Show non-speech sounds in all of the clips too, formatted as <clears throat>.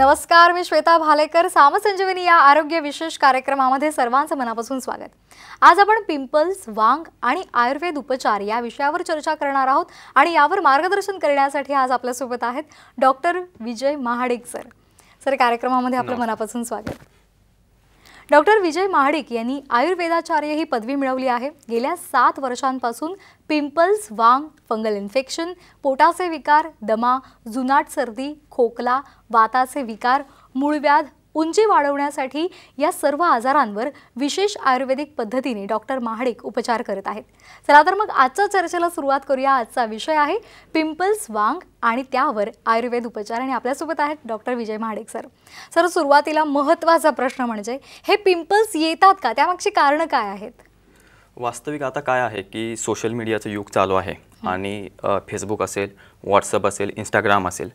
नमस्कार मी श्वेता भालेकर सामसंजीवनी या आरोग्य विशेष कार्यक्रमामध्ये सर्वांचं मनापासून स्वागत आज आपण पिंपल्स वांग आणि आयुर्वेद उपचार या विषयावर चर्चा करणार आहोत आणि यावर मार्गदर्शन करण्यासाठी आज आपल्यासोबत आहेत doctor Vijay Mahadik sir sir कार्यक्रमामध्ये आपलं मनापासून स्वागत डॉक्टर विजय महाडिक यांनी आयुर्वेदाचार्य ही पदवी मिळवली आहे गेल्या सात वर्षांपासून पिंपल्स वांग फंगल इन्फेक्शन पोटाचे विकार दमा जुनाट सर्दी खोकला वाताचे विकार मूळव्याध उंची वाढवण्यासाठी या सर्व आजारांवर विशेष आयुर्वेदिक पद्धतीने डॉक्टर महाडिक उपचार करत आहेत चला तर मग आजच्या चर्चेला सुरुवात करूया आजचा विषय आहे पिंपल्स वांग आणि त्यावर आयुर्वेद उपचार आणि आपल्यासोबत आहेत doctor Vijay Mahadik sir sir सुरुवातीला महत्त्वाचा प्रश्न म्हणजे हे पिंपल्स येतात का त्यामागची कारणं काय आहेत वास्तविक आता काय आहे की सोशल मीडियाचं युग चालू आहे आणि फेसबुक असेल व्हॉट्सअप असेल इंस्टाग्राम असेल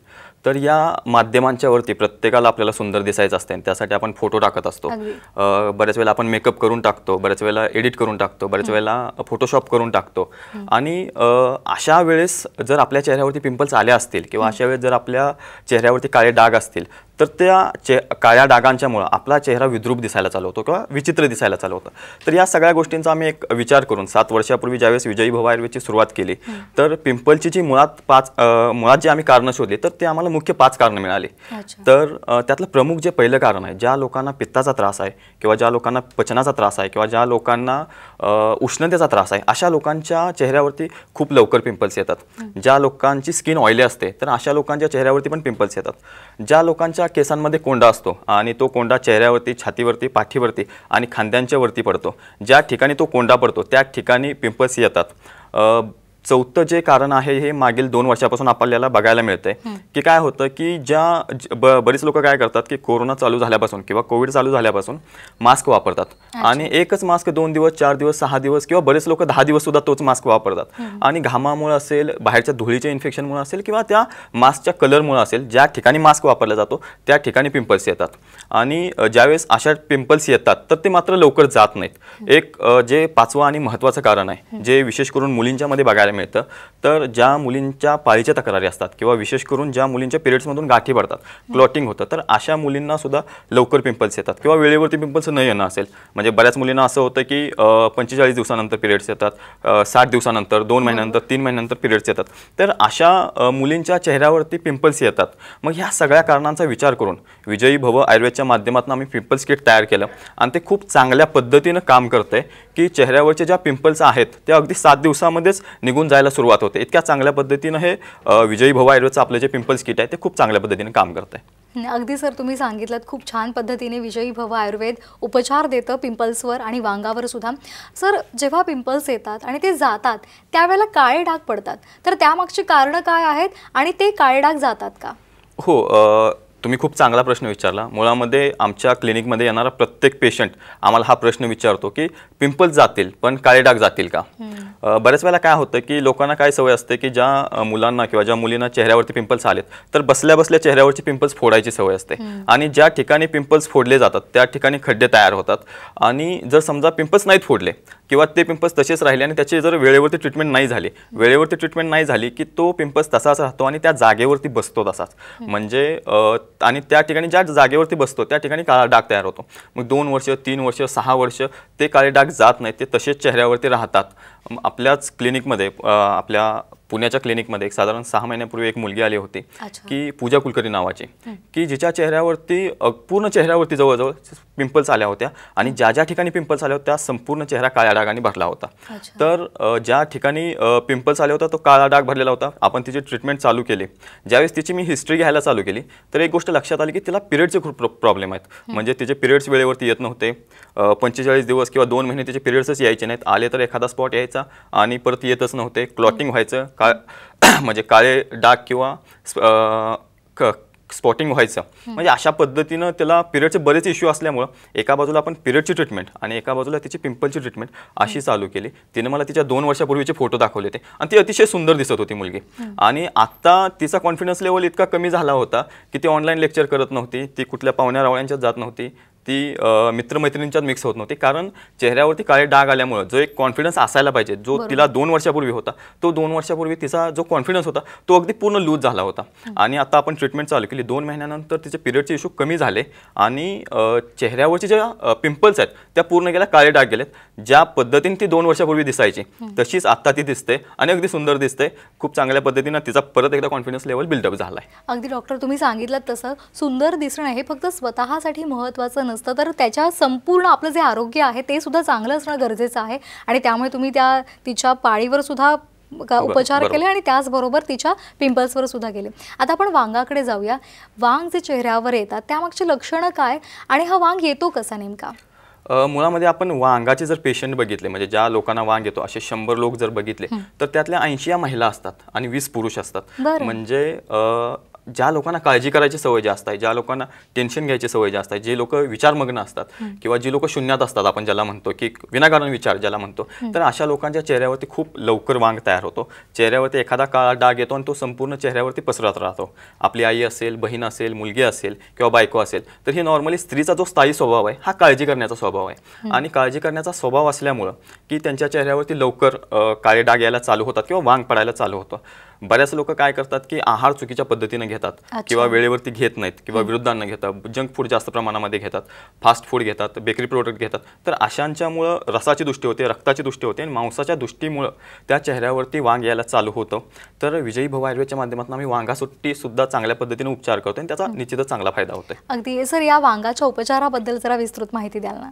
तर या माध्यमांच्यावरती प्रत्येकाला आपल्याला सुंदर दिसायचं असते आणि त्यासाठी आपण फोटो टाकत असतो बऱ्याच वेळेला आपण मेकअप करून टाकतो बऱ्याच वेळेला एडिट करून टाकतो बऱ्याच वेळेला फोटोशॉप करून टाकतो आणि अशा वेळेस जर आपल्या चेहऱ्यावरती पिंपल्स आल्या असतील किंवा अशा वेळेस जर आपल्या चेहऱ्यावरती काळे डाग असतील तर त्या चे काळ्या डागांच्यामुळं आपला चेहरा विद्रूप दिसायला चालू होतो किंवा विचित्र दिसायला चालू होतं तर या सगळ्या गोष्टींचा आम्ही एक विचार करून सात वर्षापूर्वी ज्यावेळेस विजयी भव आयुर्वेदची सुरुवात केली तर पिंपलची जी मुळात पाच मुळात जी आम्ही कारणं शोधली तर ते आम्हाला मुख्य पाच कारणं मिळाली तर त्यातलं प्रमुख जे पहिलं कारण आहे ज्या लोकांना पित्ताचा त्रास आहे किंवा ज्या लोकांना पचनाचा त्रास आहे किंवा ज्या लोकांना उष्णतेचा त्रास आहे अशा लोकांच्या चेहऱ्यावरती खूप लवकर पिंपल्स येतात ज्या लोकांची स्किन ऑइली असते तर अशा लोकांच्या चेहऱ्यावरती पण पिंपल्स येतात ज्या लोकांच्या त्या केसांमध्ये कोंडा असतो आणि तो कोंडा चेहऱ्यावरती छातीवरती पाठीवरती आणि खांद्यांच्या वरती पडतो ज्या ठिकाणी तो कोंडा पडतो त्या ठिकाणी पिंपल्स येतात चौथं जे कारण आहे हे मागील दोन वर्षापासून आपल्याला बघायला मिळते की काय होतं की ज्या बरीच लोक काय करतात की कोरोना चालू झाल्यापासून किंवा कोविड चालू झाल्यापासून मास्क वापरतात आणि एकच मास्क दोन दिवस चार दिवस सहा दिवस किंवा बरेच लोक दहा दिवस सुद्धा तोच मास्क वापरतात आणि घामामुळे असेल बाहेरच्या धुळीच्या इन्फेक्शनमुळे असेल किंवा त्या मास्कच्या कलरमुळे असेल ज्या ठिकाणी मास्क वापरला जातो त्या ठिकाणी पिंपल्स येतात आणि ज्यावेळेस अशा पिंपल्स येतात तर ते मात्र लवकर जात नाहीत एक जे पाचवं आणि महत्त्वाचं कारण आहे जे विशेष करून मुलींच्यामध्ये बघायला बघायला मिळतं तर ज्या मुलींच्या पाळीच्या तक्रारी असतात किंवा विशेष करून ज्या मुलींच्या पिरियड्समधून गाठी पडतात क्लॉटिंग होतं तर अशा मुलींना सुद्धा लवकर पिंपल्स येतात किंवा वेळेवरती पिंपल्स न येणं असेल म्हणजे बऱ्याच मुलींना असं होतं की पंचेचाळीस दिवसानंतर पिरियड्स येतात साठ दिवसानंतर दोन महिन्यानंतर तीन महिन्यानंतर पिरियड्स येतात तर अशा मुलींच्या चेहऱ्यावरती पिंपल्स येतात मग ह्या सगळ्या कारणांचा विचार करून विजयी भव आयुर्वेदच्या माध्यमातून आम्ही पिंपल्स किट तयार केलं आणि ते खूप चांगल्या पद्धतीनं काम करते की चेहऱ्यावरचे ज्या पिंपल्स आहेत त्या अगदी सात दिवसामध्येच निघून होऊन जायला सुरुवात होते इतक्या चांगल्या पद्धतीनं हे विजयी भवा आयुर्वेदचं आपलं जे पिंपल्स किट आहे ते खूप चांगल्या पद्धतीने काम करत आहे अगदी सर तुम्ही सांगितलं खूप छान पद्धतीने विजयी भव आयुर्वेद उपचार देतं पिंपल्सवर आणि वांगावर सुद्धा सर जेव्हा पिंपल्स येतात आणि ते जातात त्यावेळेला काळे डाग पडतात तर त्यामागची कारणं काय आहेत आणि ते काळे डाग जातात का हो तुम्ही खूप चांगला प्रश्न विचारला मुळामध्ये आमच्या क्लिनिकमध्ये येणारा प्रत्येक पेशंट आम्हाला हा प्रश्न विचारतो की पिंपल्स जातील पण काळे डाग जातील का बऱ्याच वेळेला काय होतं की लोकांना काय सवय असते की ज्या मुलांना किंवा ज्या मुलींना चेहऱ्यावरती पिंपल्स आलेत तर बसल्या बसल्या चेहऱ्यावरची पिंपल्स फोडायची सवय असते आणि ज्या ठिकाणी पिंपल्स फोडले जातात त्या ठिकाणी खड्डे तयार होतात आणि जर समजा पिंपल्स नाहीत फोडले किंवा ते पिंपल्स तसेच राहिले आणि त्याचे जर वेळेवरती ट्रीटमेंट नाही झाले वेळेवरती ट्रीटमेंट नाही झाली की तो पिंपल्स तसाच राहतो आणि त्या जागेवरती बसतो तसाच म्हणजे आणि त्या ठिकाणी ज्या जागेवरती बसतो त्या ठिकाणी काळा डाग तयार होतो मग दोन वर्ष तीन वर्ष सहा वर्ष ते काळे डाग जात नाहीत ते तसेच चेहऱ्यावरती राहतात आपल्याच क्लिनिकमध्ये आपल्या पुण्याच्या क्लिनिकमध्ये एक साधारण सहा महिन्यापूर्वी एक मुलगी आली होती की पूजा कुलकर्णी नावाची की जिच्या चेहऱ्यावरती पूर्ण चेहऱ्यावरती जवळजवळ पिंपल्स आल्या होत्या आणि ज्या ज्या ठिकाणी पिंपल्स आल्या होत्या संपूर्ण चेहरा काळ्या डागाने भरला होता तर ज्या ठिकाणी पिंपल्स आले होते तो काळा डाग भरलेला होता आपण तिचे ट्रीटमेंट चालू केले ज्यावेळेस तिची मी हिस्ट्री घ्यायला चालू केली तर एक गोष्ट लक्षात आली की तिला पिरियडचे खूप प्रॉब्लेम आहेत म्हणजे तिचे पिरियड्स वेळेवरती येत नव्हते पंचेचाळीस दिवस किंवा दोन महिने तिचे पिरियड्सच यायचे नाहीत आले तर एखादा स्पॉट यायचा आणि परत येतच नव्हते क्लॉटिंग व्हायचं का <clears throat> म्हणजे काळे डाग किंवा स्पॉटिंग व्हायचं म्हणजे अशा पद्धतीनं त्याला पिरियडचे बरेच इश्यू असल्यामुळं एका बाजूला आपण पिरियडची ट्रीटमेंट आणि एका बाजूला तिची पिंपलची ट्रीटमेंट अशी चालू केली तिने मला तिच्या दोन वर्षापूर्वीचे फोटो दाखवले होते आणि ती अतिशय सुंदर दिसत होती मुलगी आणि आत्ता तिचा कॉन्फिडन्स लेवल इतका कमी झाला होता की ती ऑनलाईन लेक्चर करत नव्हती ती कुठल्या पाहुण्या रावळ्यांच्यात जात नव्हती ती मित्रमैत्रिणींच्यात मिक्स होत नव्हती कारण चेहऱ्यावरती काळे डाग आल्यामुळं जो एक कॉन्फिडन्स असायला पाहिजे जो तिला दोन वर्षापूर्वी होता तो दोन वर्षापूर्वी तिचा जो कॉन्फिडन्स होता तो अगदी पूर्ण लूज झाला होता आणि आता आपण ट्रीटमेंट चालू केली दोन महिन्यानंतर तिचे पिरियडचे इशू कमी झाले आणि चेहऱ्यावरचे ज्या पिंपल्स आहेत त्या पूर्ण गेल्या काळे डाग गेलेत ज्या पद्धतीने ती दोन वर्षापूर्वी दिसायची तशीच आत्ता ती दिसते आणि अगदी सुंदर दिसते खूप चांगल्या पद्धतीनं तिचा परत एकदा कॉन्फिडन्स लेवल बिल्डअप झाला आहे अगदी डॉक्टर तुम्ही सांगितलं तसं सुंदर दिसणं हे फक्त स्वतःसाठी महत्त्वाचं नसतं तर त्याच्या संपूर्ण आपलं जे आरोग्य आहे ते सुद्धा चांगलं असणं गरजेचं आहे आणि त्यामुळे तुम्ही त्या तिच्या पाळीवर सुद्धा उपचार केले आणि त्याचबरोबर तिच्या पिंपल्सवर सुद्धा गेले आता आपण वांगाकडे जाऊया वांग जे चेहऱ्यावर येतात त्यामागची लक्षणं काय आणि हा वांग येतो कसा नेमका मुळामध्ये आपण वांगाचे जर पेशंट बघितले म्हणजे ज्या लोकांना वांग येतो असे शंभर लोक जर बघितले तर त्यातल्या ऐंशी या महिला असतात आणि वीस पुरुष असतात म्हणजे ज्या लोकांना काळजी करायची सवय जास्त आहे ज्या लोकांना टेन्शन घ्यायची सवय जास्त आहे जे लोक विचारमग्न असतात किंवा जी लोक शून्यात असतात आपण ज्याला म्हणतो की विनाकारण विचार ज्याला म्हणतो तर अशा लोकांच्या चेहऱ्यावरती खूप लवकर वांग तयार होतो चेहऱ्यावरती एखादा काळा डाग येतो आणि तो संपूर्ण चेहऱ्यावरती पसरत राहतो आपली आई असेल बहीण असेल मुलगी असेल किंवा बायको असेल तर हे नॉर्मली स्त्रीचा जो स्थायी स्वभाव आहे हा काळजी करण्याचा स्वभाव आहे आणि काळजी करण्याचा स्वभाव असल्यामुळं की त्यांच्या चेहऱ्यावरती लवकर काळे डाग यायला चालू होतात किंवा वांग पडायला चालू होतं बऱ्याच लोक काय करतात की आहार चुकीच्या पद्धतीने घेतात किंवा वेळेवरती घेत नाहीत किंवा विरुद्धांना घेतात जंक फूड जास्त प्रमाणामध्ये घेतात फास्ट फूड घेतात बेकरी प्रोडक्ट घेतात तर अशांच्यामुळं रसाची दृष्टी होते रक्ताची दृष्टी होते आणि मांसाच्या दृष्टीमुळं त्या चेहऱ्यावरती वांग यायला चालू होतं तर विजयी भव आयुर्वेदच्या माध्यमातून आम्ही वांगा सुद्धा चांगल्या पद्धतीने उपचार करतो आणि त्याचा निश्चितच चांगला फायदा होतो अगदी सर या वांगाच्या उपचाराबद्दल जरा विस्तृत माहिती द्याल ना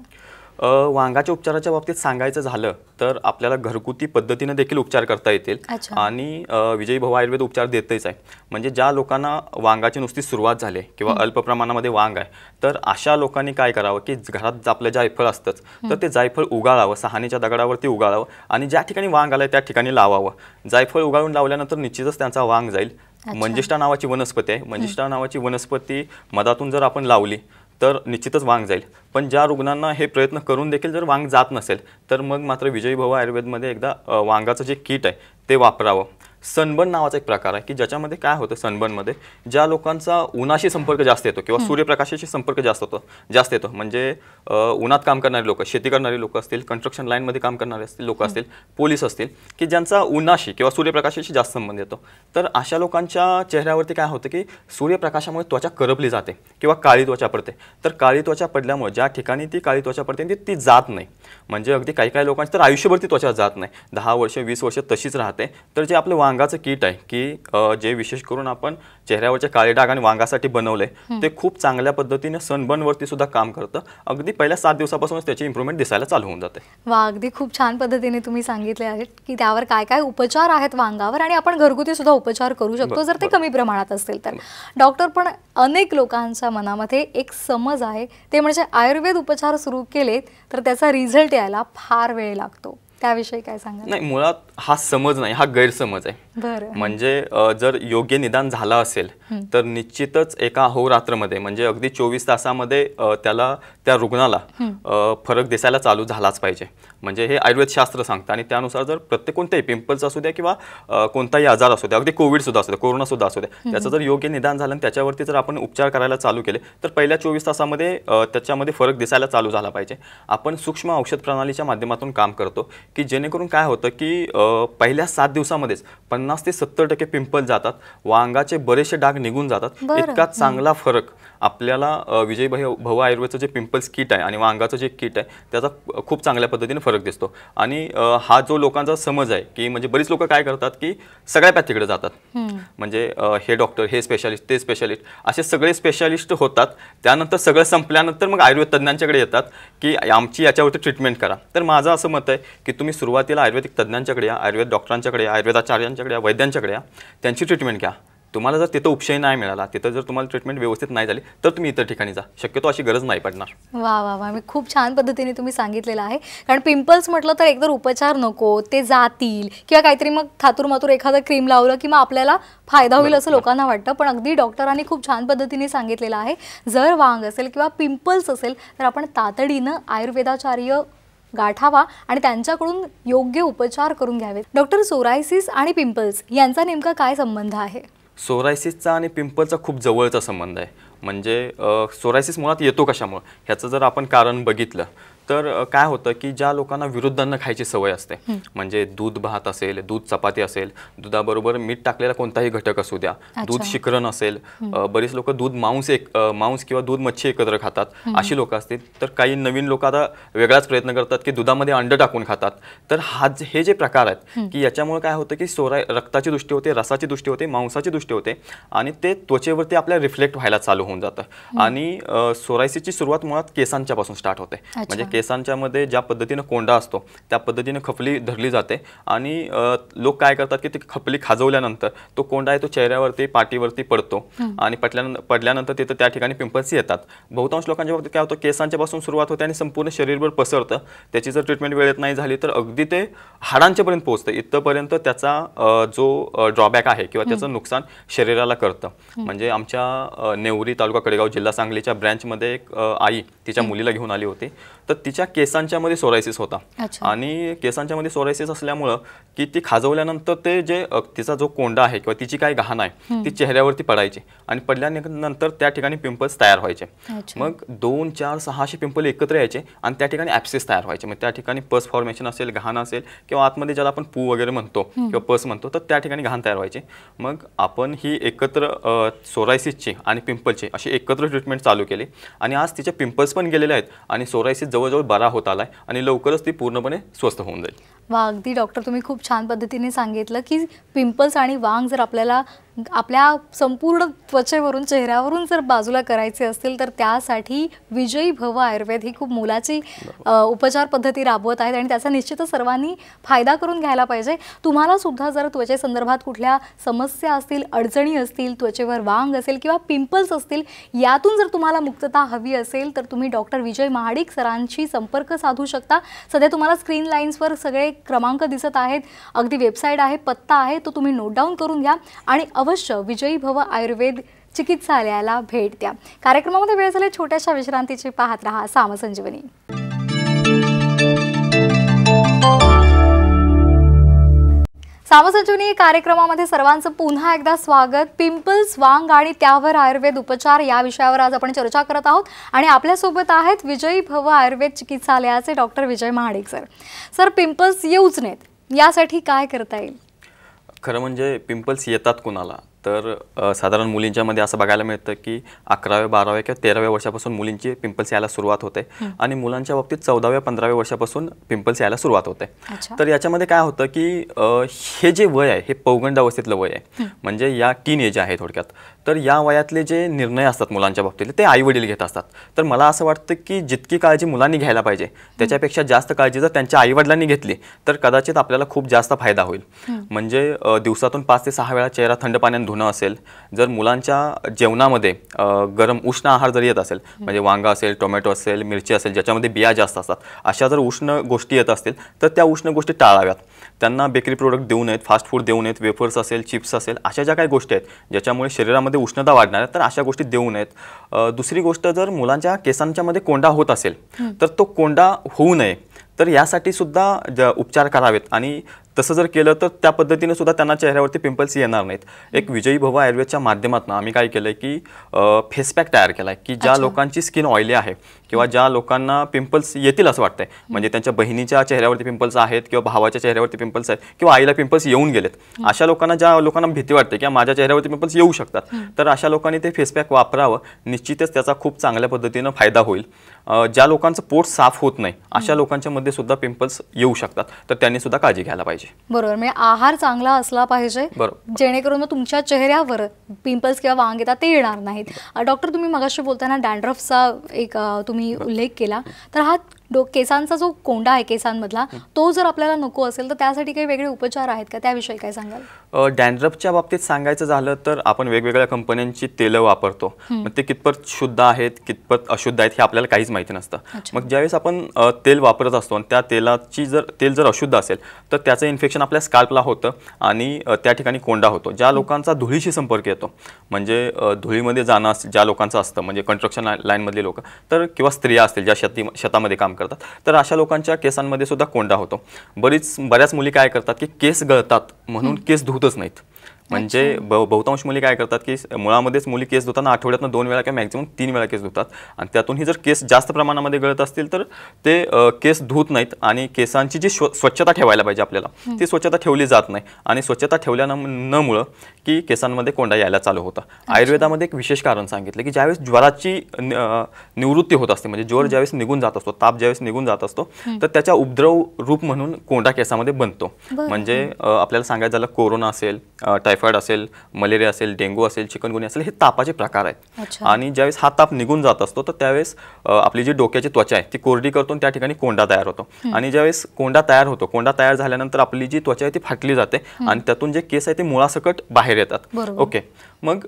वांगाच्या उपचाराच्या बाबतीत सांगायचं झालं तर आपल्याला घरगुती पद्धतीने देखील उपचार करता येतील आणि विजयी भाऊ आयुर्वेद उपचार देतच आहे म्हणजे ज्या लोकांना वांगाची नुसती सुरुवात झाली किंवा अल्प प्रमाणामध्ये वांग आहे तर अशा लोकांनी काय करावं की घरात आपलं जायफळ असतंच तर ते जायफळ उगाळावं सहानीच्या दगडावरती उगाळावं आणि ज्या ठिकाणी वांग आलाय त्या ठिकाणी लावावं जायफळ उगाळून लावल्यानंतर निश्चितच त्यांचा वांग जाईल मंजिष्ठा नावाची वनस्पती आहे मंजिष्ठा नावाची वनस्पती मधातून जर आपण लावली तर निश्चितच वांग जाईल पण ज्या रुग्णांना हे प्रयत्न करून देखील जर वांग जात नसेल तर मग मात्र विजयी भव आयुर्वेदमध्ये एकदा वांगाचं जे किट आहे ते वापरावं सनबर्न नावाचा एक प्रकार आहे की ज्याच्यामध्ये काय होतं सनबर्नमध्ये ज्या लोकांचा उन्हाशी संपर्क जास्त येतो किंवा सूर्यप्रकाशाशी संपर्क जास्त होतो जास्त येतो म्हणजे उन्हात काम करणारे लोक शेती करणारे लोक असतील कन्स्ट्रक्शन लाईनमध्ये काम करणारे असतील लोक असतील पोलीस असतील की ज्यांचा उन्हाशी किंवा सूर्यप्रकाशाशी जास्त संबंध येतो तर अशा लोकांच्या चेहऱ्यावरती काय होतं की सूर्यप्रकाशामुळे त्वचा करपली जाते किंवा काळी त्वचा पडते तर काळी त्वचा पडल्यामुळे ज्या ठिकाणी ती काळी त्वचा पडते ती ती जात नाही म्हणजे अगदी काही काही लोकांची तर आयुष्यभर ती त्वचा जात नाही दहा वर्ष वीस वर्ष तशीच राहते तर जे आपलं वांगाचं किट आहे की जे विशेष करून आपण चेहऱ्यावरचे काळे डाग आणि वांगासाठी बनवले ते खूप चांगल्या पद्धतीने सनबर्नवरती सुद्धा काम करतं अगदी पहिल्या सात दिवसापासूनच त्याची इम्प्रुव्हमेंट दिसायला चालू होऊन जाते वा अगदी खूप छान पद्धतीने तुम्ही सांगितले आहे की त्यावर काय काय उपचार आहेत वांगावर आणि आपण घरगुती सुद्धा उपचार करू शकतो जर ते कमी प्रमाणात असतील तर डॉक्टर पण अनेक लोकांच्या मनामध्ये एक समज आहे ते म्हणजे आयुर्वेद उपचार सुरू केलेत तर त्याचा रिझल्ट यायला फार वेळ लागतो त्याविषयी काय सांगा नाही मुळात हा समज नाही हा गैरसमज आहे म्हणजे जर योग्य निदान झालं असेल तर निश्चितच एका मध्ये म्हणजे अगदी चोवीस तासामध्ये त्याला त्या रुग्णाला फरक दिसायला चालू झालाच पाहिजे म्हणजे हे आयुर्वेदशास्त्र सांगतं आणि त्यानुसार जर प्रत्येक कोणत्याही पिंपल्स असू द्या किंवा कोणताही आजार असू द्या अगदी कोविडसुद्धा असू द्या कोरोनासुद्धा असू द्या त्याचं जर योग्य निदान झालं आणि त्याच्यावरती जर आपण उपचार करायला चालू केले तर पहिल्या चोवीस तासामध्ये त्याच्यामध्ये फरक दिसायला चालू झाला पाहिजे आपण सूक्ष्म औषध प्रणालीच्या माध्यमातून काम करतो की जेणेकरून काय होतं की पहिल्या सात दिवसामध्येच पन्नास ते सत्तर टक्के पिंपल जातात वांगाचे बरेचसे डाग निघून जातात इतका चांगला फरक आपल्याला विजय भव आयुर्वेदचं जे पिंपल्स किट आहे आणि वांगाचं जे किट आहे त्याचा खूप चांगल्या पद्धतीने फरक दिसतो आणि हा जो लोकांचा समज आहे की म्हणजे बरीच लोक काय करतात की सगळ्या पॅथीकडे जातात म्हणजे हे डॉक्टर हे स्पेशालिस्ट ते स्पेशालिस्ट असे सगळे स्पेशालिस्ट होतात त्यानंतर सगळं संपल्यानंतर मग आयुर्वेद तज्ज्ञांच्याकडे येतात की आमची याच्यावरती ट्रीटमेंट करा तर माझं असं मत आहे की तुम्ही सुरुवातीला आयुर्वेदिक तज्ज्ञांच्याकडे या आयुर्वेद डॉक्टरांच्याकडे आयुर्वेदाचार्यांच्याकडे या वैद्यांच्याकडे या त्यांची ट्रीटमेंट घ्या तुम्हाला जर तिथं उपशय नाही मिळाला तिथं जर तुम्हाला ट्रीटमेंट व्यवस्थित नाही झाली तर तुम्ही इतर ठिकाणी जा शक्यतो अशी गरज नाही पडणार वा वा वा मी खूप छान पद्धतीने तुम्ही सांगितलेलं आहे कारण पिंपल्स म्हटलं तर एकतर उपचार नको ते जातील किंवा काहीतरी मग थातूर मातूर एखादं क्रीम लावलं की मग आपल्याला फायदा होईल असं लोकांना वाटतं पण अगदी डॉक्टरांनी खूप छान पद्धतीने सांगितलेलं आहे जर वांग असेल किंवा पिंपल्स असेल तर आपण तातडीनं आयुर्वेदाचार्य गाठावा आणि त्यांच्याकडून योग्य उपचार करून घ्यावेत डॉक्टर सोरायसिस आणि पिंपल्स यांचा नेमका काय संबंध आहे सोरायसिसचा आणि पिंपलचा खूप जवळचा संबंध आहे म्हणजे सोरायसिस मुळात येतो कशामुळे ह्याचं जर आपण कारण बघितलं तर काय होतं की ज्या लोकांना विरुद्ध अन्न खायची सवय असते म्हणजे दूध भात असेल दूध चपाती असेल दुधाबरोबर मीठ टाकलेला कोणताही घटक असू द्या दूध शिकरण असेल बरीच लोक दूध मांस एक मांस किंवा दूध मच्छी एकत्र खातात अशी लोक असतील तर काही नवीन लोक आता वेगळाच प्रयत्न करतात की दुधामध्ये अंड टाकून खातात तर हा हे जे प्रकार आहेत की याच्यामुळे काय होतं की सोराय रक्ताची दृष्टी होते रसाची दृष्टी होते मांसाची दृष्टी होते आणि ते त्वचेवरती आपल्या रिफ्लेक्ट व्हायला चालू होऊन जातं आणि सोरायसीची सुरुवात मुळात केसांच्या पासून स्टार्ट होते म्हणजे केसांच्यामध्ये ज्या पद्धतीनं कोंडा असतो त्या पद्धतीनं खपली धरली जाते आणि लोक काय करतात की ती खपली खाजवल्यानंतर तो कोंडा आहे तो चेहऱ्यावरती पाठीवरती पडतो आणि पटल्यान पडल्यानंतर तिथं त्या ठिकाणी पिंपल्स येतात बहुतांश लोकांच्या बाबतीत काय होतं केसांच्यापासून सुरुवात होते आणि संपूर्ण शरीरभर पसरतं त्याची जर ट्रीटमेंट वेळेत नाही झाली तर अगदी ते हाडांच्यापर्यंत पोहोचतं इथंपर्यंत त्याचा जो ड्रॉबॅक आहे किंवा त्याचं नुकसान शरीराला करतं म्हणजे आमच्या नेवरी तालुका कडेगाव जिल्हा सांगलीच्या ब्रँचमध्ये एक आई तिच्या मुलीला घेऊन आली होती तर तिच्या केसांच्या मध्ये सोरायसिस होता आणि केसांच्या मध्ये सोरायसिस असल्यामुळं की ती खाजवल्यानंतर ते जे तिचा जो कोंडा आहे किंवा तिची काय घाण आहे ती चेहऱ्यावरती पडायची आणि पडल्यानंतर त्या ठिकाणी पिंपल्स तयार व्हायचे मग दोन चार सहा पिंपल एकत्र यायचे आणि त्या ठिकाणी ॲप्सिस तयार व्हायचे मग त्या ठिकाणी पस फॉर्मेशन असेल घाण असेल किंवा आतमध्ये ज्याला आपण पू वगैरे म्हणतो किंवा पस म्हणतो तर त्या ठिकाणी घाण तयार व्हायचे मग आपण ही एकत्र सोरायसिसची आणि पिंपलची अशी एकत्र ट्रीटमेंट चालू केली आणि आज तिचे पिंपल्स पण गेलेले आहेत आणि सोरायसिस जवळ जवळजवळ बरा होत आला आणि लवकरच ती पूर्णपणे स्वस्थ होऊन जाईल वा अगदी डॉक्टर तुम्ही खूप छान पद्धतीने सांगितलं की पिंपल्स आणि वांग जर आपल्याला आपल्या संपूर्ण त्वचेवरून चेहऱ्यावरून जर बाजूला करायचे असतील तर त्यासाठी विजयी भव आयुर्वेद ही खूप मोलाची उपचार पद्धती राबवत आहेत आणि त्याचा निश्चितच सर्वांनी फायदा करून घ्यायला पाहिजे तुम्हाला सुद्धा जर त्वचेसंदर्भात कुठल्या समस्या असतील अडचणी असतील त्वचेवर वांग असेल किंवा पिंपल्स असतील यातून जर तुम्हाला मुक्तता हवी असेल तर तुम्ही डॉक्टर विजय महाडिक सरांशी संपर्क साधू शकता सध्या तुम्हाला स्क्रीन लाईन्सवर सगळे क्रमांक दिसत आहेत अगदी वेबसाईट आहे पत्ता आहे तो तुम्ही नोट डाऊन करून घ्या आणि अवश्य विजयी भव आयुर्वेद चिकित्सालयाला भेट द्या कार्यक्रमामध्ये वेळ झाले छोट्याशा विश्रांतीची पाहत राहा सामसंजीवनी सामसंजीवनी कार्यक्रमामध्ये सर्वांचं पुन्हा एकदा स्वागत पिंपल्स वांग आणि त्यावर आयुर्वेद उपचार या विषयावर आज आपण चर्चा करत आहोत आणि आपल्यासोबत आहेत विजयी भव आयुर्वेद चिकित्सालयाचे doctor Vijay Mahadik sir sir pimples येऊच नाहीत यासाठी काय करता येईल खरं म्हणजे पिंपल्स येतात कुणाला तर साधारण मुलींच्या मध्ये असं बघायला मिळतं की अकराव्या बाराव्या किंवा तेराव्या वर्षापासून मुलींची पिंपल्स यायला सुरुवात होते आणि मुलांच्या बाबतीत चौदाव्या पंधराव्या वर्षापासून पिंपल्स यायला सुरुवात होते तर याच्यामध्ये काय होतं की हे जे वय आहे हे अवस्थेतलं वय आहे म्हणजे या टीन एज आहे थोडक्यात तर या वयातले जे निर्णय असतात मुलांच्या बाबतीत ते आईवडील घेत असतात तर मला असं वाटतं की जितकी काळजी मुलांनी घ्यायला पाहिजे त्याच्यापेक्षा जास्त काळजी जर त्यांच्या आईवडिलांनी घेतली तर कदाचित आपल्याला खूप जास्त फायदा होईल म्हणजे दिवसातून पाच ते सहा वेळा चेहरा थंड पाण्याने धुणं असेल जर मुलांच्या जेवणामध्ये गरम उष्ण आहार जर येत असेल म्हणजे वांगा असेल टोमॅटो असेल मिरची असेल ज्याच्यामध्ये बिया जास्त असतात अशा जर उष्ण गोष्टी येत असतील तर त्या उष्ण गोष्टी टाळाव्यात त्यांना बेकरी प्रोडक्ट देऊ नयेत फास्ट फूड देऊ नयेत वेफर्स असेल चिप्स असेल अशा ज्या काही गोष्टी आहेत ज्याच्यामुळे शरीरामध्ये उष्णता वाढणार आहे तर अशा गोष्टी देऊ नयेत दुसरी गोष्ट जर मुलांच्या केसांच्यामध्ये कोंडा होत असेल तर तो कोंडा होऊ नये तर यासाठी सुद्धा ज उपचार करावेत आणि तसं जर केलं तर त्या पद्धतीने सुद्धा त्यांना चेहऱ्यावरती पिंपल्स येणार नाहीत एक विजयी भवा आयुर्वेदच्या माध्यमातून आम्ही काय केलं की फेसपॅक तयार केला आहे की ज्या लोकांची स्किन ऑइली आहे किंवा ज्या लोकांना पिंपल्स येतील असं वाटतंय म्हणजे त्यांच्या बहिणीच्या चेहऱ्यावरती पिंपल्स आहेत किंवा भावाच्या चेहऱ्यावरती पिंपल्स आहेत किंवा आईला पिंपल्स येऊन गेलेत अशा लोकांना ज्या लोकांना भीती वाटते किंवा माझ्या चेहऱ्यावरती पिंपल्स येऊ शकतात तर अशा लोकांनी ते फेसपॅक वापरावं निश्चितच त्याचा खूप चांगल्या पद्धतीनं फायदा होईल ज्या लोकांचं पोट साफ होत नाही अशा लोकांच्या मध्ये सुद्धा पिंपल्स येऊ शकतात तर त्यांनी सुद्धा काळजी घ्यायला पाहिजे बरोबर म्हणजे आहार चांगला असला पाहिजे जेणेकरून तुमच्या चेहऱ्यावर पिंपल्स किंवा वांग येतात ते येणार नाहीत डॉक्टर तुम्ही मगाशी बोलताना डॅन्ड्रफचा एक तुम्ही उल्लेख केला तर हा डो केसांचा जो कोंडा आहे केसांमधला तो जर आपल्याला नको असेल तर त्यासाठी काही वेगळे उपचार आहेत का त्याविषयी काय सांगाल डॅन्ड्रफच्या बाबतीत सांगायचं झालं तर आपण वेगवेगळ्या कंपन्यांची तेलं वापरतो मग ते कितपत शुद्ध आहेत कितपत अशुद्ध आहेत हे आपल्याला काहीच माहिती नसतं मग ज्यावेळेस आपण तेल वापरत असतो आणि त्या तेलाची जर तेल जर अशुद्ध असेल तर त्याचं इन्फेक्शन आपल्या स्काल्पला होतं आणि त्या ठिकाणी कोंडा होतो ज्या लोकांचा धुळीशी संपर्क येतो म्हणजे धुळीमध्ये जाणं ज्या लोकांचं असतं म्हणजे कन्स्ट्रक्शन लाईनमधले लोक तर किंवा स्त्रिया असतील ज्या शेती शेतामध्ये काम करतात तर अशा लोकांच्या केसांमध्ये सुद्धा कोंडा होतो बरीच बऱ्याच मुली काय करतात की केस गळतात म्हणून केस धुतच नाहीत म्हणजे बहुतांश मुली काय करतात की मुळामध्येच मुली केस धुताना आठवड्यातनं दोन वेळा किंवा मॅक्झिमम तीन वेळा केस धुतात आणि त्यातून ही जर केस जास्त प्रमाणामध्ये गळत असतील तर ते केस धुत नाहीत आणि केसांची जी स्वच्छता ठेवायला पाहिजे आपल्याला ती स्वच्छता ठेवली जात नाही आणि स्वच्छता ठेवल्यानमुळं की केसांमध्ये कोंडा यायला चालू होता आयुर्वेदामध्ये एक विशेष कारण सांगितलं की ज्यावेळेस ज्वराची निवृत्ती होत असते म्हणजे ज्वर ज्यावेळेस निघून जात असतो ताप ज्यावेळेस निघून जात असतो तर त्याच्या उपद्रव रूप म्हणून कोंडा केसामध्ये बनतो म्हणजे आपल्याला सांगायचं झालं कोरोना असेल टायफॉइड असेल मलेरिया असेल डेंगू असेल चिकनगुनिया असेल हे तापाचे प्रकार आहेत आणि ज्यावेळेस हा ताप निघून जात असतो तर त्यावेळेस आपली जी डोक्याची त्वचा आहे ती कोरडी करतो त्या ठिकाणी कोंडा तयार होतो आणि ज्यावेळेस कोंडा तयार होतो कोंडा तयार झाल्यानंतर आपली जी त्वचा आहे ती फाटली जाते आणि त्यातून जे केस आहे ते मुळासकट बाहेर येतात ओके मग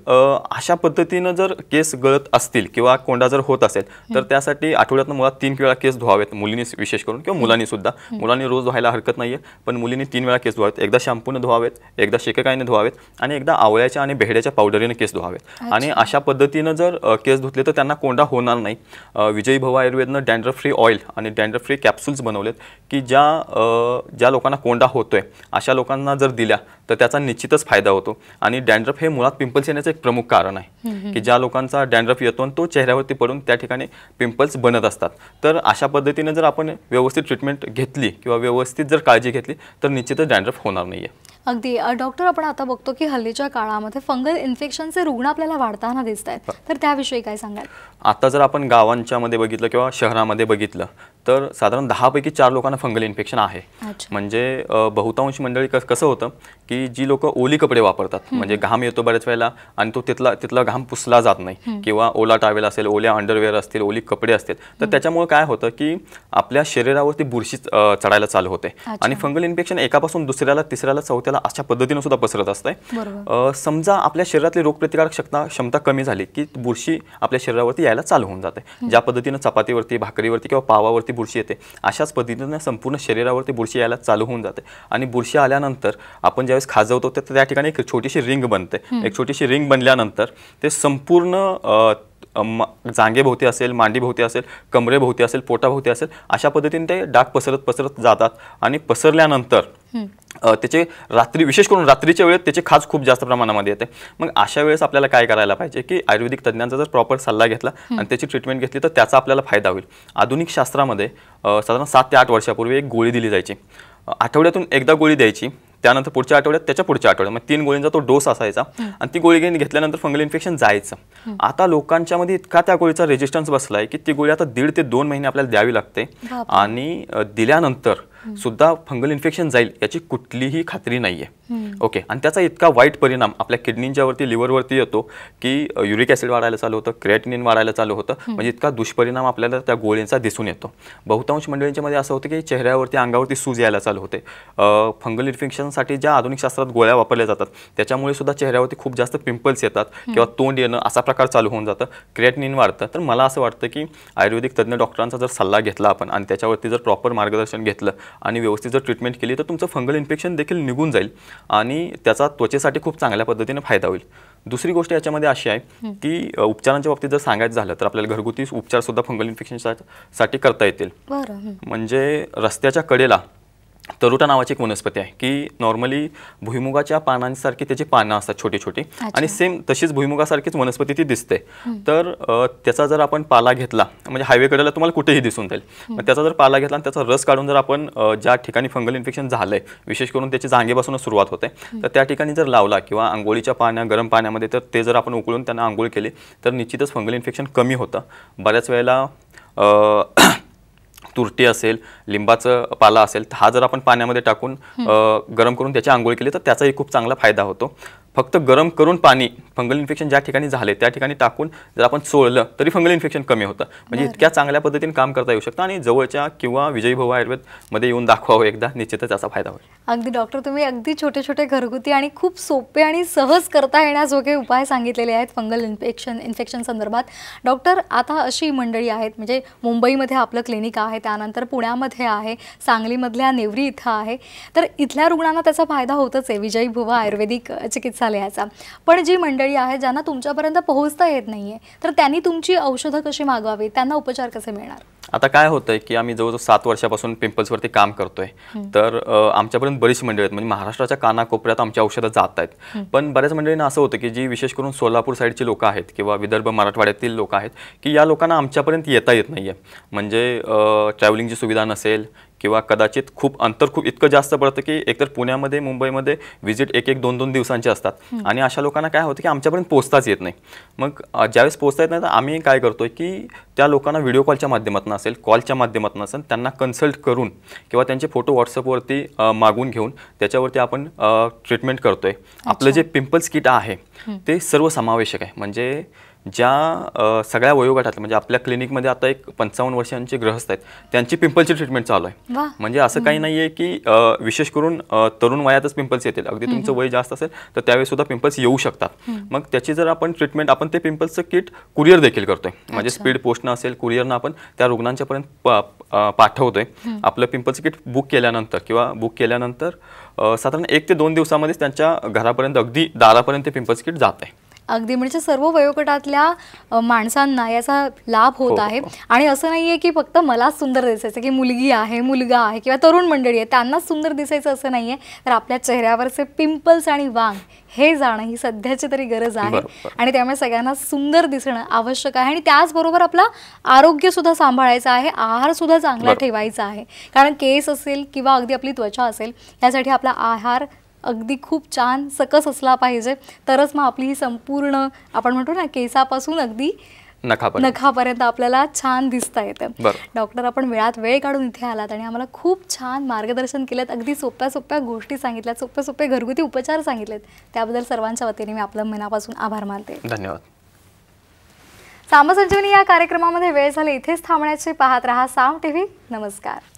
अशा पद्धतीनं जर केस गळत असतील किंवा कोंडा जर होत असेल तर त्यासाठी आठवड्यातनं मुळात तीन वेळा केस धुवावेत मुलींनी विशेष करून किंवा मुलांनी सुद्धा मुलांनी रोज धुवायला हरकत नाही आहे पण मुलींनी तीन वेळा केस धुवावेत एकदा शॅम्पूने धुवावेत एकदा शेकेकाईने धुवावेत आणि एकदा आवळ्याच्या आणि बेहड्याच्या पावडरीने केस धुवावेत आणि अशा पद्धतीनं जर केस धुतले तर त्यांना कोंडा होणार नाही विजयी भवा आयुर्वेदनं डँड्रफ फ्री ऑइल आणि डँड्र फ्री कॅप्सूल्स बनवलेत की ज्या ज्या लोकांना कोंडा होतोय अशा लोकांना जर दिल्या तर त्याचा निश्चितच फायदा होतो आणि डँड्रफ हे मुळात पिंपल पिंपल्स येण्याचं एक प्रमुख कारण आहे की ज्या लोकांचा डॅन्ड्रफ येतो आणि तो चेहऱ्यावरती पडून त्या ठिकाणी पिंपल्स बनत असतात तर अशा पद्धतीने जर आपण व्यवस्थित ट्रीटमेंट घेतली किंवा व्यवस्थित जर काळजी घेतली तर निश्चितच डॅन्ड्रफ होणार नाहीये अगदी डॉक्टर आपण आता बघतो की हल्लीच्या काळामध्ये फंगल इन्फेक्शनचे रुग्ण आपल्याला वाढताना दिसत आहेत तर त्याविषयी काय सांगाल आता जर आपण गावांच्या मध्ये बघितलं किंवा शहरामध्ये बघितलं तर साधारण दहापैकी चार लोकांना फंगल इन्फेक्शन आहे म्हणजे बहुतांश मंडळी कसं होतं की जी लोक ओली कपडे वापरतात म्हणजे घाम येतो बऱ्याच वेळेला आणि तो तिथला तिथला घाम पुसला जात नाही किंवा ओला टावेल असेल ओल्या अंडरवेअर असतील ओली कपडे असतील तर त्याच्यामुळे काय होतं की आपल्या शरीरावरती बुरशी चढायला चालू होते आणि फंगल इन्फेक्शन एकापासून दुसऱ्याला तिसऱ्याला चौथ्याला अशा पद्धतीनं सुद्धा पसरत असते समजा आपल्या शरीरातली रोगप्रतिकारक क्षमता क्षमता कमी झाली की बुरशी आपल्या शरीरावरती यायला चालू होऊन जाते ज्या पद्धतीनं चपातीवरती भाकरीवरती किंवा पावावरती बुरशी येते अशाच पद्धतीनं संपूर्ण शरीरावरती बुरशी यायला चालू होऊन जाते आणि बुरशी आल्यानंतर आपण ज्यावेळेस खाजवतो तर त्या ठिकाणी एक छोटीशी रिंग बनते एक छोटीशी रिंग बनल्यानंतर ते संपूर्ण जांगेभोवती असेल मांडीभोवती असेल कमरेभोवती असेल पोटाभोवती असेल अशा पद्धतीने ते डाग पसरत पसरत जातात आणि पसरल्यानंतर त्याचे रात्री विशेष करून रात्रीच्या वेळेत त्याचे खाज खूप जास्त प्रमाणामध्ये येते मग अशा वेळेस आपल्याला काय करायला पाहिजे की आयुर्वेदिक तज्ज्ञांचा जर प्रॉपर सल्ला घेतला आणि त्याची ट्रीटमेंट घेतली तर त्याचा आपल्याला फायदा होईल आधुनिक शास्त्रामध्ये साधारण सात ते आठ वर्षापूर्वी एक गोळी दिली जायची आठवड्यातून एकदा गोळी द्यायची त्यानंतर पुढच्या आठवड्यात त्याच्या पुढच्या आठवड्यात मग तीन गोळींचा तो डोस असायचा आणि ती गोळी घेऊन घेतल्यानंतर फंगल इन्फेक्शन जायचं आता लोकांच्या मध्ये इतका त्या गोळीचा रेजिस्टन्स बसलाय की ती गोळी आता दीड ते दोन महिने आपल्याला द्यावी लागते आणि दिल्यानंतर सुद्धा फंगल इन्फेक्शन जाईल याची कुठलीही खात्री नाही आहे ओके आणि त्याचा इतका वाईट परिणाम आपल्या किडनीच्यावरती लिव्हरवरती येतो की युरिक ऍसिड वाढायला चालू होतं क्रिएटिनिन वाढायला चालू होतं म्हणजे इतका दुष्परिणाम आपल्याला त्या गोळ्यांचा दिसून येतो बहुतांश मंडळींच्यामध्ये असं होतं की चेहऱ्यावरती अंगावरती सूज यायला चालू होते फंगल इन्फेक्शनसाठी ज्या आधुनिक शास्त्रात गोळ्या वापरल्या जातात त्याच्यामुळे सुद्धा चेहऱ्यावरती खूप जास्त पिंपल्स येतात किंवा तोंड येणं असा प्रकार चालू होऊन जातं क्रिएटिनिन वाढतं तर मला असं वाटतं की आयुर्वेदिक तज्ज्ञ डॉक्टरांचा जर सल्ला घेतला आपण आणि त्याच्यावरती जर प्रॉपर मार्गदर्शन घेतलं आणि व्यवस्थित जर ट्रीटमेंट केली तर तुमचं फंगल इन्फेक्शन देखील निघून जाईल आणि त्याचा त्वचेसाठी खूप चांगल्या पद्धतीने फायदा होईल दुसरी गोष्ट याच्यामध्ये अशी आहे की उपचारांच्या बाबतीत जर सांगायचं झालं तर आपल्याला घरगुती उपचारसुद्धा फंगल इन्फेक्शनसाठी करता येतील म्हणजे रस्त्याच्या कडेला तरुटा नावाची एक वनस्पती आहे की नॉर्मली भुईमुगाच्या पानांसारखी त्याची पानं असतात छोटी छोटी आणि सेम तशीच भुईमुगासारखीच वनस्पती ती दिसते तर त्याचा जर आपण पाला घेतला म्हणजे हायवे कडेला तुम्हाला कुठेही दिसून जाईल त्याचा जर पाला घेतला आणि त्याचा रस काढून जर आपण ज्या ठिकाणी फंगल इन्फेक्शन झालंय विशेष करून त्याची जांगेपासूनच सुरुवात होते तर त्या ठिकाणी जर लावला किंवा आंघोळीच्या पाण्या गरम पाण्यामध्ये तर ते जर आपण उकळून त्यांना आंघोळ केली तर निश्चितच फंगल इन्फेक्शन कमी होतं बऱ्याच वेळेला तुरटी असेल लिंबाचं पाला असेल हा जर आपण पाण्यामध्ये टाकून गरम करून त्याची आंघोळ केली तर त्याचाही खूप चांगला फायदा होतो फक्त गरम करून पाणी फंगल इन्फेक्शन ज्या ठिकाणी झाले त्या ठिकाणी टाकून जर आपण चोळलं तरी फंगल इन्फेक्शन कमी होतं म्हणजे इतक्या चांगल्या पद्धतीने काम करता येऊ शकतं आणि जवळच्या किंवा आयुर्वेद मध्ये येऊन दाखवावं एकदा निश्चितच असा फायदा होईल अगदी डॉक्टर तुम्ही अगदी छोटे छोटे घरगुती आणि खूप सोपे आणि सहज करता येण्याजोगे उपाय सांगितलेले आहेत फंगल इन्फेक्शन इन्फेक्शन संदर्भात डॉक्टर आता अशी मंडळी आहेत म्हणजे मुंबईमध्ये आपलं क्लिनिक आहे त्यानंतर पुण्यामध्ये आहे सांगलीमधल्या नेवरी इथं आहे तर इथल्या रुग्णांना त्याचा फायदा होतच आहे विजयी भुवा आयुर्वेदिक चिकित्सा कसा लिहायचा पण जी मंडळी आहे ज्यांना तुमच्यापर्यंत पोहोचता येत नाहीये तर त्यांनी तुमची औषधं कशी मागवावी त्यांना उपचार कसे मिळणार आता काय होतंय की आम्ही जवळजवळ सात वर्षापासून पिंपल्सवरती काम करतोय तर आमच्यापर्यंत बरीच मंडळी आहेत म्हणजे महाराष्ट्राच्या कानाकोपऱ्यात आमच्या औषधं जात आहेत पण बऱ्याच मंडळींना असं होतं की जी विशेष करून सोलापूर साईडची लोक आहेत किंवा विदर्भ मराठवाड्यातील लोक आहेत की या लोकांना आमच्यापर्यंत येता येत नाहीये म्हणजे ट्रॅव्हलिंगची सुविधा नसेल किंवा कदाचित खूप अंतर खूप इतकं जास्त पडतं की एकतर पुण्यामध्ये मुंबईमध्ये व्हिजिट एक एक दोन दोन दिवसांचे असतात आणि अशा लोकांना काय होतं की आमच्यापर्यंत पोचताच येत नाही मग ज्यावेळेस पोचता येत नाही तर आम्ही काय करतो की त्या लोकांना व्हिडिओ कॉलच्या माध्यमातून असेल कॉलच्या माध्यमातून असेल त्यांना कन्सल्ट करून किंवा त्यांचे फोटो व्हॉट्सअपवरती मागून घेऊन त्याच्यावरती आपण ट्रीटमेंट करतोय आपलं जे पिंपल्स किट आहे ते सर्व समावेशक आहे म्हणजे ज्या सगळ्या वयोगटातल्या म्हणजे आपल्या क्लिनिकमध्ये आता एक पंचावन्न वर्षांचे ग्रहस्थ आहेत त्यांची पिंपलची ट्रीटमेंट चालू आहे म्हणजे असं काही नाही आहे की विशेष करून तरुण वयातच पिंपल्स येतील अगदी तुमचं वय जास्त असेल तर त्यावेळी सुद्धा पिंपल्स येऊ शकतात मग त्याची जर आपण ट्रीटमेंट आपण ते पिंपल्सचं किट कुरिअर देखील करतोय म्हणजे स्पीड पोस्टनं असेल कुरिअरनं आपण त्या रुग्णांच्यापर्यंत पाठवतोय आपलं पिंपल्स किट बुक केल्यानंतर किंवा बुक केल्यानंतर साधारण एक ते दोन दिवसामध्येच त्यांच्या घरापर्यंत अगदी दारापर्यंत पिंपल्स किट जात आहे अगदी म्हणजे सर्व वयोगटातल्या माणसांना याचा लाभ होत हो, हो, आहे हो. आणि असं नाही आहे की फक्त मलाच सुंदर दिसायचं की मुलगी आहे मुलगा आहे किंवा तरुण मंडळी आहे त्यांनाच सुंदर दिसायचं असं नाही आहे तर आपल्या चेहऱ्यावरचे पिंपल्स आणि वांग हे जाणं ही सध्याची तरी गरज आहे आणि त्यामुळे सगळ्यांना सुंदर दिसणं आवश्यक आहे आणि त्याचबरोबर आरोग्य आरोग्यसुद्धा सांभाळायचं आहे आहारसुद्धा चांगला ठेवायचा आहे कारण केस असेल किंवा अगदी आपली त्वचा असेल यासाठी आपला आहार अगदी खूप छान सकस असला पाहिजे तरच मग आपली ही संपूर्ण आपण म्हणतो ना केसापासून अगदी नखापर्यंत आपल्याला छान दिसता येतं डॉक्टर आपण वेळात वेळ काढून इथे आलात आणि आम्हाला खूप छान मार्गदर्शन केलं अगदी सोप्या सोप्या गोष्टी सांगितल्या सोपे सोपे घरगुती उपचार सांगितलेत त्याबद्दल सर्वांच्या वतीने मी आपल्या मनापासून आभार मानते धन्यवाद सामसंजीवनी या कार्यक्रमामध्ये वेळ झाले इथेच थांबण्याचे पाहत राहा साम टीव्ही नमस्कार